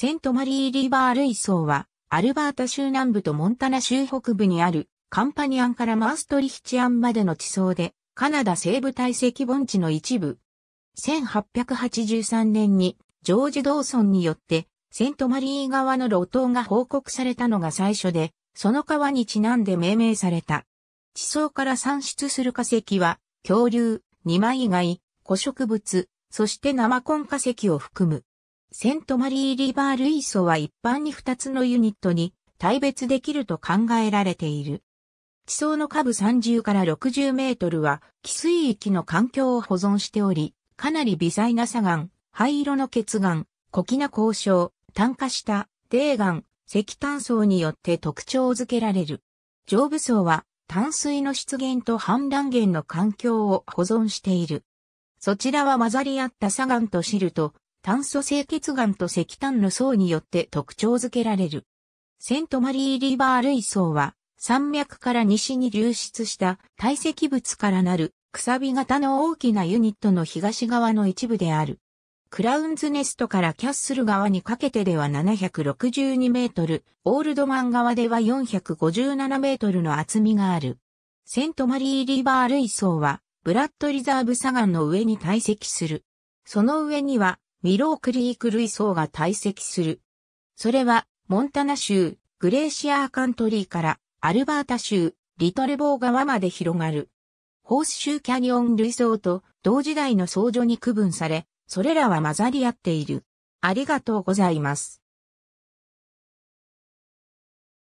セントマリーリバー類層は、アルバータ州南部とモンタナ州北部にあるカンパニアンからマーストリヒチアンまでの地層で、カナダ西部大石盆地の一部。1883年にジョージ・ドーソンによってセントマリー川の路頭が報告されたのが最初で、その川にちなんで命名された。地層から産出する化石は、恐竜、二枚貝、古植物、そして生コン化石を含む。セントマリー・リバールイソは一般に2つのユニットに対別できると考えられている。地層の下部30から60メートルは、寄水域の環境を保存しており、かなり微細な砂岩、灰色の血岩、小気な交渉、炭化した、泥岩、石炭層によって特徴づけられる。上部層は、淡水の出現と氾濫源の環境を保存している。そちらは混ざり合った砂岩とシルト、炭素清潔岩と石炭の層によって特徴づけられる。セントマリーリバー類層は、山脈から西に流出した堆積物からなる、くさび型の大きなユニットの東側の一部である。クラウンズネストからキャッスル側にかけてでは762メートル、オールドマン側では457メートルの厚みがある。セントマリーリバー類層は、ブラッドリザーブ砂岩の上に堆積する。その上には、ミロークリーク類層が堆積する。それは、モンタナ州、グレーシアーカントリーから、アルバータ州、リトレボー川まで広がる。ホースシューキャニオン類層と同時代の相乗に区分され、それらは混ざり合っている。ありがとうございます。